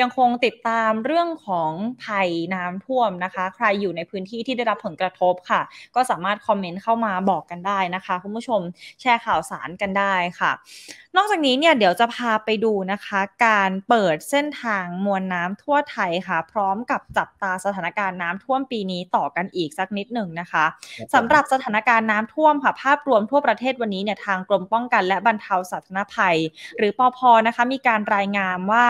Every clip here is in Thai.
ยังคงติดตามเรื่องของภัยน้ำท่วมนะคะ ใครอยู่ในพื้นที่ที่ได้รับผลกระทบค่ะ ก็สามารถคอมเมนต์เข้ามาบอกกันได้นะคะคุณผู้ชมแชร์ข่าวสารกันได้ค่ะ นอกจากนี้เนี่ย เดี๋ยวจะพาไปดูนะคะ การเปิดเส้นทางมวลน้ำทั่วไทยค่ะ พร้อมกับจับตาสถานการณ์น้ำท่วมปีนี้ต่อกันอีกสักนิดหนึ่งนะคะสำหรับสถานการณ์น้ำท่วมค่ะ ภาพรวมทั่วประเทศวันนี้เนี่ยทางกรมป้องกันและบรรเทาสาธารณภัย หรือปอพนะคะ มีการรายงานว่า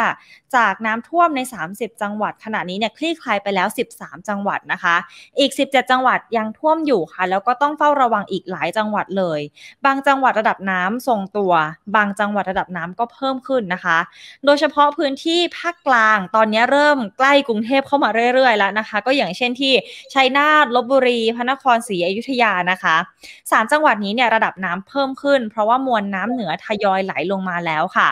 จากน้ำท่วมใน 30 จังหวัด ขณะนี้เนี่ยคลี่คลายไปแล้ว 13 จังหวัดนะคะ อีก 17 จังหวัดยังท่วมอยู่ค่ะ แล้วก็ต้องเฝ้าระวังอีกหลายจังหวัดเลย บางจังหวัดระดับน้ำทรงตัว บางจังหวัดระดับน้ำก็เพิ่มขึ้นนะคะ โดยเฉพาะพื้นที่ภาคกลาง ตอนนี้เริ่ม ใกล้กรุงเทพเข้ามาเรื่อย ๆ แล้วนะคะ ก็อย่างเช่นที่ชัยนาทลบบุรี พระนครศรีอยุธยานะคะ 3 จังหวัดนี้เนี่ยระดับน้ำเพิ่มขึ้น เพราะว่ามวลน้ำเหนือทยอยไหลลงมาแล้วค่ะ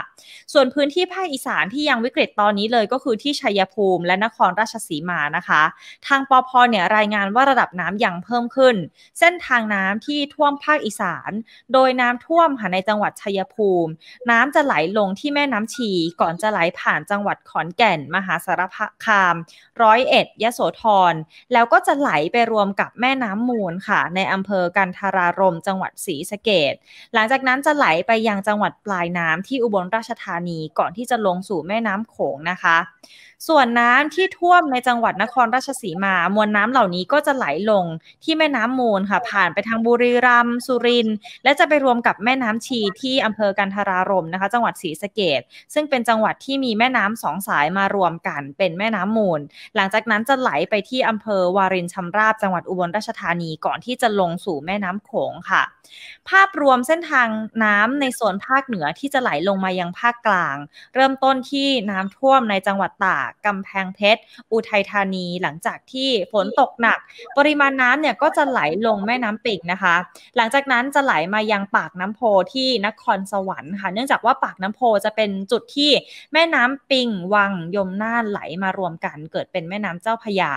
ส่วนพื้นที่ภาคอีสานที่ยังวิกฤตตอนนี้นี้เลยก็คือที่ชัยภูมิและนครราชสีมานะคะ ทางปอพเนี่ยรายงานว่าระดับน้ํยังเพิ่มขึ้น เส้นทางน้ำที่ท่วมภาคอีสาน โดยน้ำท่วมค่ะในจังหวัดชัยภูมิ น้ำจะไหลลงที่แม่น้ำชี ก่อนจะไหลผ่านจังหวัดขอนแก่น มหาสารคามร้อยเอ็ดยโสธรแล้วก็จะไหลไปรวมกับแม่น้ำมูลค่ะ ในอำเภอกันทารารมจังหวัดศรีสะเกดหลังจากนั้นจะไหลไปยังจังหวัดปลายน้ำที่อุบลราชธานีก่อนที่จะลงสู่แม่น้ำโขงนะนะคะส่วนน้ำที่ท่วมในจังหวัดนครราชสีมา มวลน้ำเหล่านี้ก็จะไหลลงที่แม่น้ำมูลค่ะผ่านไปทางบุรีรัมย์สุรินทร์และจะไปรวมกับแม่น้ำชีที่อำเภอกันทรารมนะคะ จังหวัดศรีสะเกดซึ่งเป็นจังหวัดที่มีแม่น้ำสองสายมารวมกันเป็นแม่น้ำมูล หลังจากนั้นจะไหลไปที่อำเภอวารินชำราบจังหวัดอุบลราชธานีก่อนที่จะลงสู่แม่น้ำโขงค่ะ ภาพรวมเส้นทางน้ำในโซนภาคเหนือที่จะไหลลงมายังภาคกลาง เริ่มต้นที่น้ำท่วมในจังหวัดตากกำแพงเพชร อุทัยธานี หลังจากที่ฝนตกหนัก ปริมาณน้ำเนี่ยก็จะไหลลงแม่น้ำปิงนะคะ หลังจากนั้นจะไหลมายังปากน้ำโพที่นครสวรรค์ค่ะ เนื่องจากว่าปากน้ำโพจะเป็นจุดที่แม่น้ำปิงวังยมน่านไหลมารวมกัน เกิดเป็นแม่น้ำเจ้าพยา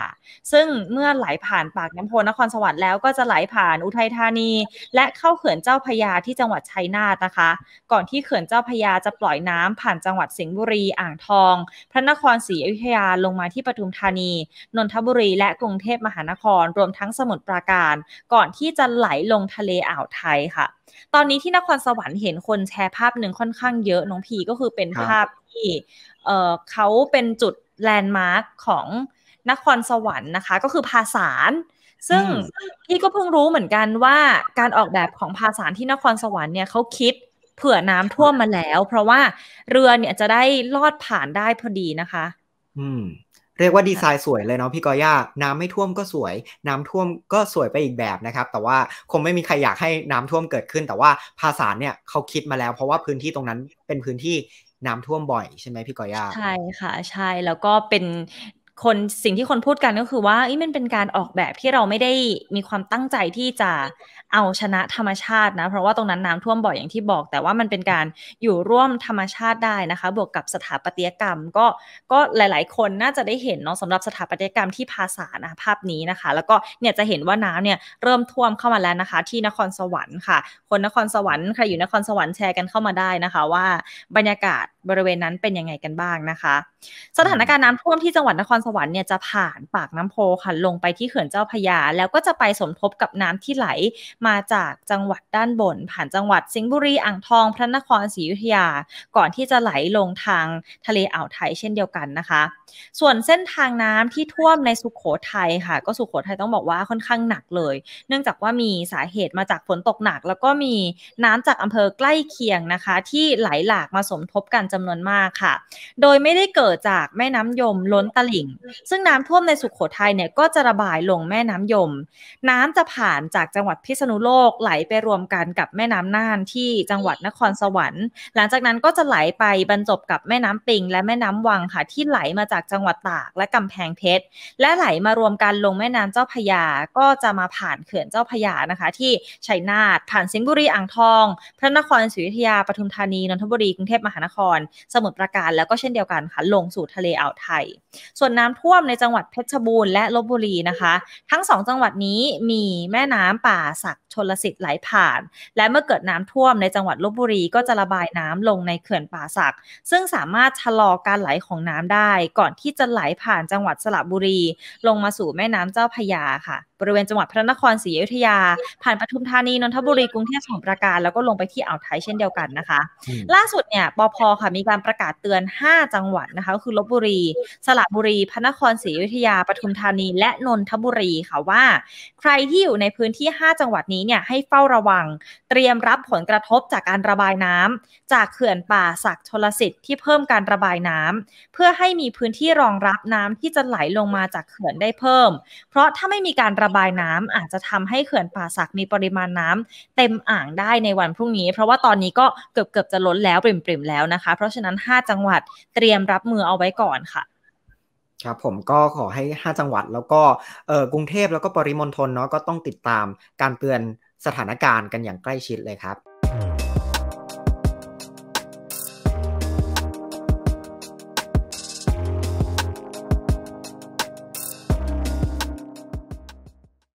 ซึ่งเมื่อไหลผ่านปากน้ำโพนครสวรรค์แล้วก็จะไหลผ่านอุทัยธานี และเข้าเขื่อนเจ้าพยาที่จังหวัดชัยนาทนะคะ ก่อนที่เขื่อนเจ้าพยาจะปล่อยน้ำผ่านจังหวัดสิงห์บุรีอ่างทอง พระนครศรีอยุธยาลงมาที่ปทุมธานี นนทบุรี และกรุงเทพมหานคร รวมทั้งสมุทรปราการ ก่อนที่จะไหลลงทะเลอ่าวไทยค่ะ ตอนนี้ที่นครสวรรค์เห็นคนแชร์ภาพหนึ่งค่อนข้างเยอะน้องพีก็คือเป็นภาพที่เขาเป็นจุดแลนด์มาร์คของนครสวรรค์นะคะ ก็คือภาษาซึ่งพี่ก็เพิ่งรู้เหมือนกันว่าการออกแบบของภาษาที่นครสวรรค์เนี่ยเขาคิดเผื่อน้ำท่วมมาแล้ว เพราะว่าเรือเนี่ยจะได้ลอดผ่านได้พอดีนะคะอืมเรียกว่าดีไซน์สวยเลยเนาะพี่กอย่าน้ำไม่ท่วมก็สวย น้ำท่วมก็สวยไปอีกแบบนะครับแต่ว่าคงไม่มีใครอยากให้น้ำท่วมเกิดขึ้น แต่ว่า ภาษาเนี่ยเขาคิดมาแล้วเพราะว่าพื้นที่ตรงนั้นเป็นพื้นที่น้ำท่วมบ่อยใช่ไหมพี่กอย่าใช่ค่ะ ใช่แล้วก็เป็นคนสิ่งที่คนพูดกันก็คือว่ามันเป็นการออกแบบที่เราไม่ได้มีความตั้งใจที่จะเอาชนะธรรมชาตินะเพราะว่าตรงนั้นน้ำท่วมบ่อยอย่างที่บอก แต่ว่ามันเป็นการอยู่ร่วมธรรมชาติได้นะคะ บวกกับสถาปัตยกรรมก็ก็หลาย ๆ คนน่าจะได้เห็นเนาะสำหรับสถาปัตยกรรมที่ภาษานะภาพนี้นะคะ แล้วก็เนี่ยจะเห็นว่าน้ำเนี่ยเริ่มท่วมเข้ามาแล้วนะคะ ที่นครสวรรค์ค่ะคนนครสวรรค์ใครอยู่นครสวรรค์แชร์กันเข้ามาได้นะคะ ว่าบรรยากาศบริเวณนั้นเป็นยังไงกันบ้างนะคะ สถานการณ์น้ำท่วมที่จังหวัดนครสวรรค์เนี่ยจะผ่านปากน้ำโพค่ะลงไปที่เขื่อนเจ้าพยา แล้วก็จะไปสมทบกับน้ำที่ไหลมาจากจังหวัดด้านบน ผ่านจังหวัดสิงห์บุรีอ่างทอง พระนครศรีอยุธยา ก่อนที่จะไหลลงทางทะเลอ่าวไทยเช่นเดียวกันนะคะ ส่วนเส้นทางน้ำที่ท่วมในสุขโขทัยค่ะก็สุขโขทัยต้องบอกว่าค่อนข้างหนักเลย เนื่องจากว่ามีสาเหตุมาจากฝนตกหนัก แล้วก็มีน้ำจากอำเภอใกล้เคียงนะคะ ที่ไหลหลากมาสมทบกันจำนวนมากค่ะ โดยไม่ได้เกิดจากแม่น้ำยมล้นตลิ่งซึ่งน้ำท่วมในสุขโขทัยเนี่ย ก็จะระบายลงแม่น้ำยม น้ำจะผ่านจากจังหวัดพิษณุโลกไหลไปรวมกันกับแม่น้ำน่านที่จังหวัดนครสวรรค์ หลังจากนั้นก็จะไหลไปบรรจบกับแม่น้ำปิง และแม่น้ำวังค่ะที่ไหลมาจากจังหวัดตากและกำแพงเพชร และไหลมารวมกันลงแม่น้ำเจ้าพยา ก็จะมาผ่านเขื่อนเจ้าพยานะคะ ที่ชัยนาทผ่านสิงห์บุรีอ่างทอง พระนครศรีอยุธยาปทุมธานีนนทบุรีกรุงเทพมหานคร สมุทรปราการแล้วก็เช่นเดียวกันค่ะลงสู่ทะเลอ่าวไทย ส่วนน้น้ำท่วมในจังหวัดเพชรบูรณ์และลบบุรีนะคะ ทั้งสองจังหวัดนี้มีแม่น้ำป่าสักชนลสิทธิ์ไหลผ่าน และเมื่อเกิดน้ำท่วมในจังหวัดลบบุรี ก็จะระบายน้ำลงในเขื่อนป่าสักซึ่งสามารถชะลอการไหลของน้ำได้ ก่อนที่จะไหลผ่านจังหวัดสระบุรี ลงมาสู่แม่น้ำเจ้าพยาค่ะ บริเวณจังหวัดพระนครศรีอยุธยา ผ่านปทุมธานีนนทบุรีกรุงเทพสมุทรปราการแล้วก็ลงไปที่อ่าวไทยเช่นเดียวกันนะคะ ล่าสุดเนี่ยปพค่ะมีการประกาศเตือน 5 จังหวัดนะคะ คือลบบุรี สระบุรีพระนครศรีอยุธยาปทุมธานีและนนทบุรีค่ะว่า ใครที่อยู่ในพื้นที่ 5 จังหวัดนี้เนี่ยให้เฝ้าระวัง เตรียมรับผลกระทบจากการระบายน้ำ จากเขื่อนป่าศักชลสิทธิ์ที่เพิ่มการระบายน้ำ เพื่อให้มีพื้นที่รองรับน้ำที่จะไหลลงมาจากเขื่อนได้เพิ่ม เพราะถ้าไม่มีการระบายน้ำอาจจะทำให้เขื่อนป่าศักมีปริมาณน้ำ เต็มอ่างได้ในวันพรุ่งนี้ เพราะว่าตอนนี้ก็เกือบเกือบจะล้นแล้วปริ่มๆ แล้วนะคะ เพราะฉะนั้น 5 จังหวัดเตรียมรับมือเอาไว้ก่อนค่ะครับผมก็ขอให้ 5 จังหวัด แล้วก็เออกรุงเทพแล้วก็ปริมณฑลเนาะก็ต้องติดตามการเตือนสถานการณ์กันอย่างใกล้ชิดเลยครับ